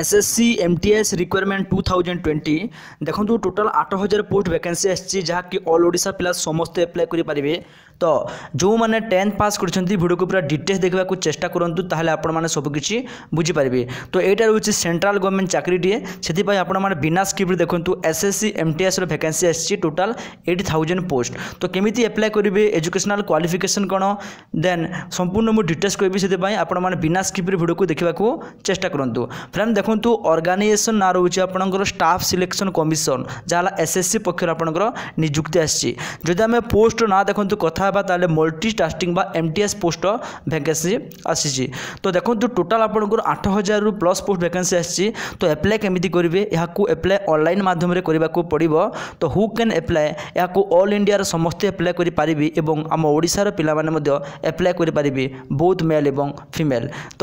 SSC MTS requirement two thousand twenty ଦେଖନ୍ତୁ total ଆଠ ହଜାର ପୋଷ୍ଟ ଭ୍ୟାକେନ୍ସି ଆସିଛି ଯାହାକି ଅଲ୍ ଓଡ଼ିଶା ପିଲା ସମସ୍ତେ ଆପ୍ଲାଏ କରିପାରିବେ ତ ଯେଉଁମାନେ ଟେନ୍ଥ ପାସ୍ କରିଛନ୍ତି ଭିଡ଼ିଓକୁ ପୁରା ଡିଟେଲ୍ସ ଦେଖିବାକୁ ଚେଷ୍ଟା କରନ୍ତୁ ତାହେଲେ ଆପଣମାନେ ସବୁକିଛି ବୁଝିପାରିବେ ତ ଏଇଟା ରହୁଛି ସେଣ୍ଟ୍ରାଲ୍ ଗଭର୍ଣ୍ଣମେଣ୍ଟ ଚାକିରିଟିଏ ସେଥିପାଇଁ ଆପଣମାନେ ବିନା ସ୍କିପ୍ରେ ଦେଖନ୍ତୁ ଏସ୍ଏସ୍ସି ଏମ୍ଟିଏସ୍ର ଭ୍ୟାକେନ୍ସି ଆସିଛି ଟୋଟାଲ୍ ଏଇଟ୍ ଥାଉଜେଣ୍ଡ ପୋଷ୍ଟ ତ କେମିତି ଆପ୍ଲାଏ କରିବେ ଏଜୁକେସନାଲ୍ କ୍ୱାଲିଫିକେସନ୍ କ'ଣ ଦେନ୍ ସମ୍ପୂର୍ଣ୍ଣ ମୁଁ ଡିଟେଲ୍ସ କହିବି ସେଥିପାଇଁ ଆପଣମାନେ ବିନା ସ୍କିପ୍ରେ ଭିଡ଼ିଓକୁ ଦେଖିବାକୁ ଚେଷ୍ଟା କରନ୍ତୁ ଫ୍ରେଣ୍ଡ ଦେଖନ୍ତୁ ଅର୍ଗାନାଇଜେସନ୍ ନାଁ ରହୁଛି ଆପଣଙ୍କର ଷ୍ଟାଫ୍ ସିଲେକ୍ସନ୍ କମିଶନ୍ ଯାହା ହେଲା ଏସ୍ ଏସ୍ ସି ପକ୍ଷରୁ ଆପଣଙ୍କର ନିଯୁକ୍ତି ଆସିଛି ଯଦି ଆମେ ପୋଷ୍ଟର ନାଁ ଦେଖନ୍ତୁ କଥା ହେବା ତାହେଲେ ମଲ୍ଟି ଟାସ୍କିଂ ବା M T S post vacancy ଆସିଛି ତ ଦେଖନ୍ତୁ ଟୋଟାଲ୍ ଆପଣଙ୍କର ଆଠ ହଜାରରୁ ପ୍ଲସ୍ ପୋଷ୍ଟ ଭ୍ୟାକେନ୍ସି ଆସିଛି ତ ଆପ୍ଲାଏ କେମିତି କରିବେ ଏହାକୁ ଆପ୍ଲାଏ ଅନଲାଇନ୍ ମାଧ୍ୟମରେ କରିବାକୁ ପଡ଼ିବ ତ ହୁ କ୍ୟାନ୍ ଆପ୍ଲାଏ ଏହାକୁ ଅଲ୍ ଇଣ୍ଡିଆର ସମସ୍ତେ ଆପ୍ଲାଏ କରିପାରିବେ ଏବଂ ଆମ ଓଡ଼ିଶାର ପିଲାମାନେ ମଧ୍ୟ ଆପ୍ଲାଏ କରିପାରିବେ ବୋଥ୍ ମେଲ୍ ଏବଂ ଫିମେଲ୍ ତ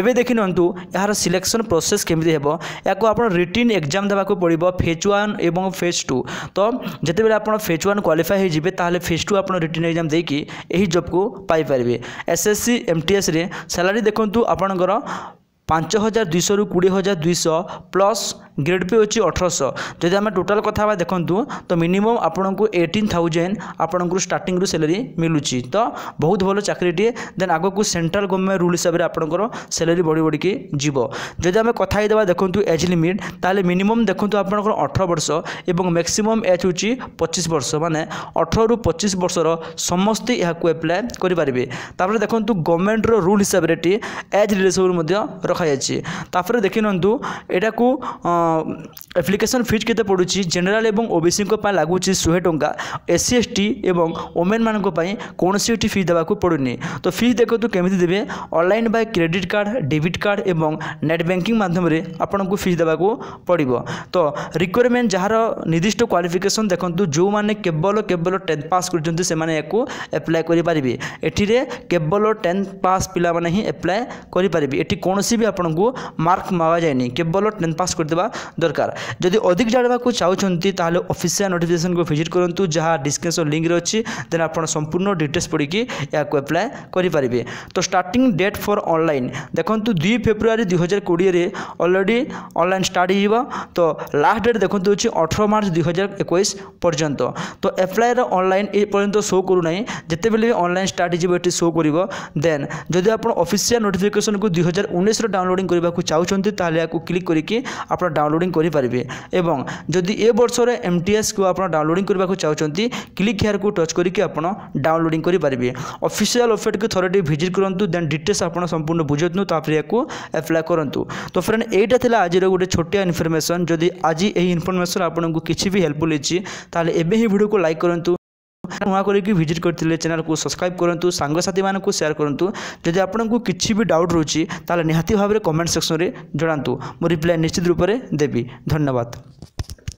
ଏବେ ଦେଖିନିଅନ୍ତୁ ଏହାର ସିଲେକ୍ସନ୍ ପ୍ରୋସେସ୍ প্রসেস কেমি হব এখন আপনার রিটিন এক্সাম দেওয়া পড়ব ফেজ ওয়ান এবং ফেজ টু তো যেতবে আপনার ফেজ ওয়ান কোয়ালিফাই হয়ে যাবে তাহলে ফেজ টু আপনার রিটিন এক্সাম দিয়ে এই জবকু পাইপারে এসএসসি এমটিএসরে স্যালারি দেখুন আপনার পাঁচ হাজার দুইশরু কোড়ি হাজার দুইশ প্লস গ্রেড পি হচ্ছে অঠরশ যদি আমি টোটাল কথা হওয়া দেখুন তো মিনিমম আপনার এইটিন থাউজেন্ড আপনার স্টার্টিং স্যালারি মিলুচি তো বহুত ভালো চাকরিটিয়ে দেন আগুক সেন্ট্রাল গভর্নমেন্ট রুল হিসাবে আপনার স্যালারি বড়ি বড়িকি যাব যদি আমি কথা হয়ে দেখুন এজ লিমিট তাহলে মিনিমম দেখুন আপনার অঠর বর্ষ এবং ম্যাক্সিমম এজ হচ্ছে পঁচিশ বর্ষ মানে অঠরু পঁচিশ বর্ষর সমস্তে এপ্লাই করে পারে তাপরে দেখুন গভর্নমেন্টর রুল হিসাবে এটি এজ রিলেসেবল রখা ରଖାଯାଇଛି ତାପରେ ଦେଖିନିଅନ୍ତୁ ଏଇଟାକୁ ଆପ୍ଲିକେସନ୍ ଫିଜ୍ କେତେ ପଡ଼ୁଛି ଜେନେରାଲ୍ ଏବଂ ଓବିସିଙ୍କ ପାଇଁ ଲାଗୁଛି ଶହେ ଟଙ୍କା ଏସ୍ ସି ଏସ୍ ଟି ଏବଂ ଓମେନ୍ମାନଙ୍କ ପାଇଁ କୌଣସି ଏଠି ଫି ଦେବାକୁ ପଡ଼ୁନି ତ ଫିଜ୍ ଦେଖନ୍ତୁ କେମିତି ଦେବେ online by credit card debit card ଏବଂ ନେଟ୍ ବ୍ୟାଙ୍କିଂ ମାଧ୍ୟମରେ ଆପଣଙ୍କୁ ଫିଜ୍ ଦେବାକୁ ପଡ଼ିବ ତ ରିକ୍ୱାରମେଣ୍ଟ ଯାହାର ନିର୍ଦ୍ଦିଷ୍ଟ କ୍ୱାଲିଫିକେସନ୍ ଦେଖନ୍ତୁ ଯେଉଁମାନେ କେବଳ କେବଳ ଟେନ୍ଥ ପାସ୍ କରିଛନ୍ତି ସେମାନେ ଏହାକୁ ଆପ୍ଲାଏ କରିପାରିବେ ଏଥିରେ କେବଳ ଟେନ୍ଥ ପାସ୍ ପିଲାମାନେ ହିଁ ଆପ୍ଲାଏ କରିପାରିବେ ଏଠି କୌଣସି ବି ଆପଣଙ୍କୁ ମାର୍କ ମଗାଯାଏନି କେବଳ ଟେନ୍ଥ ପାସ୍ କରିଦେବା ଦରକାର ଯଦି ଅଧିକ ଜାଣିବାକୁ ଚାହୁଁଛନ୍ତି ତାହେଲେ ଅଫିସିଆଲ୍ ନୋଟିଫିକେସନ୍କୁ ଭିଜିଟ୍ କରନ୍ତୁ ଯାହା ଡିସ୍କ୍ରିପ୍ସନ୍ ଲିଙ୍କରେ ଅଛି ଦେନ୍ ଆପଣ ସମ୍ପୂର୍ଣ୍ଣ ଡିଟେଲ୍ସ ପଢ଼ିକି ଏହାକୁ ଆପ୍ଲାଏ କରିପାରିବେ ତ ଷ୍ଟାର୍ଟିଂ ଡେଟ୍ ଫର୍ ଅନଲାଇନ୍ ଦେଖନ୍ତୁ ଦୁଇ ଫେବୃଆରୀ ଦୁଇହଜାର କୋଡ଼ିଏରେ ଅଲରେଡ଼ି ଅନଲାଇନ୍ ଷ୍ଟାର୍ଟ ହୋଇଯିବ ତ ଲାଷ୍ଟ ଡେଟ୍ ଦେଖନ୍ତୁ ହେଉଛି ଅଠର ମାର୍ଚ୍ଚ ଦୁଇହଜାର ଏକୋଇଶ ପର୍ଯ୍ୟନ୍ତ ତ ଆପ୍ଲାଏର ଅନଲାଇନ୍ ଏ ପର୍ଯ୍ୟନ୍ତ ସୋ କରୁନାହିଁ ଯେତେବେଳେ ବି ଅନଲାଇନ୍ ଷ୍ଟାର୍ଟ ହୋଇଯିବ ଏଠି ସୋ କରିବ ଦେନ୍ ଯଦି ଆପଣ ଅଫିସିଆଲ୍ ନୋଟିଫିକେସନ୍କୁ ଦୁଇହଜାର ଉଣେଇଶର ଡାଉନଲୋଡ଼ିଂ କରିବାକୁ ଚାହୁଁଛନ୍ତି ତାହେଲେ ଏହାକୁ କ୍ଲିକ୍ କରିକି ଆପଣ ଡାଉନଲୋଡ଼ିଂ କରିପାରିବେ ଏବଂ ଯଦି ଏ ବର୍ଷର ଏମ୍ ଟି ଏସ୍କୁ ଆପଣ ଡାଉନଲୋଡ଼ିଂ କରିବାକୁ ଚାହୁଁଛନ୍ତି କ୍ଲିକ୍ ହେୟାରକୁ ଟଚ୍ କରିକି ଆପଣ ଡାଉନଲୋଡ଼ିଂ କରିପାରିବେ ଅଫିସିଆଲ୍ ୱେବସାଇଟ୍କୁ ଥରେ ଟିକେ ଭିଜିଟ୍ କରନ୍ତୁ ଦେନ୍ ଡିଟେଲ୍ସ ଆପଣ ସମ୍ପୂର୍ଣ୍ଣ ବୁଝନ୍ତୁ ତାପରେ ଏହାକୁ ଆପ୍ଲାଏ କରନ୍ତୁ ତ ଫ୍ରେଣ୍ଡ ଏଇଟା ଥିଲା ଆଜିର ଗୋଟେ ଛୋଟିଆ ଇନଫର୍ମେସନ୍ ଯଦି ଆଜି ଏହି ଇନଫର୍ମେସନ୍ ଆପଣଙ୍କୁ କିଛି ବି ହେଲ୍ପଫୁଲ୍ ହେଇଛି ତାହେଲେ ଏବେ ହିଁ ଭିଡ଼ିଓକୁ ଲାଇକ୍ କରନ୍ତୁ ନୂଆ କରିକି ଭିଜିଟ୍ କରିଥିଲେ ଚ୍ୟାନେଲ୍କୁ ସବସ୍କ୍ରାଇବ୍ କରନ୍ତୁ ସାଙ୍ଗସାଥିମାନଙ୍କୁ ସେୟାର କରନ୍ତୁ ଯଦି ଆପଣଙ୍କୁ କିଛି ବି ଡାଉଟ୍ ରହୁଛି ତାହେଲେ ନିହାତି ଭାବରେ କମେଣ୍ଟ ସେକ୍ସନରେ ଜଣାନ୍ତୁ ମୁଁ ରିପ୍ଲାଏ ନିଶ୍ଚିତ ରୂପରେ ଦେବି ଧନ୍ୟବାଦ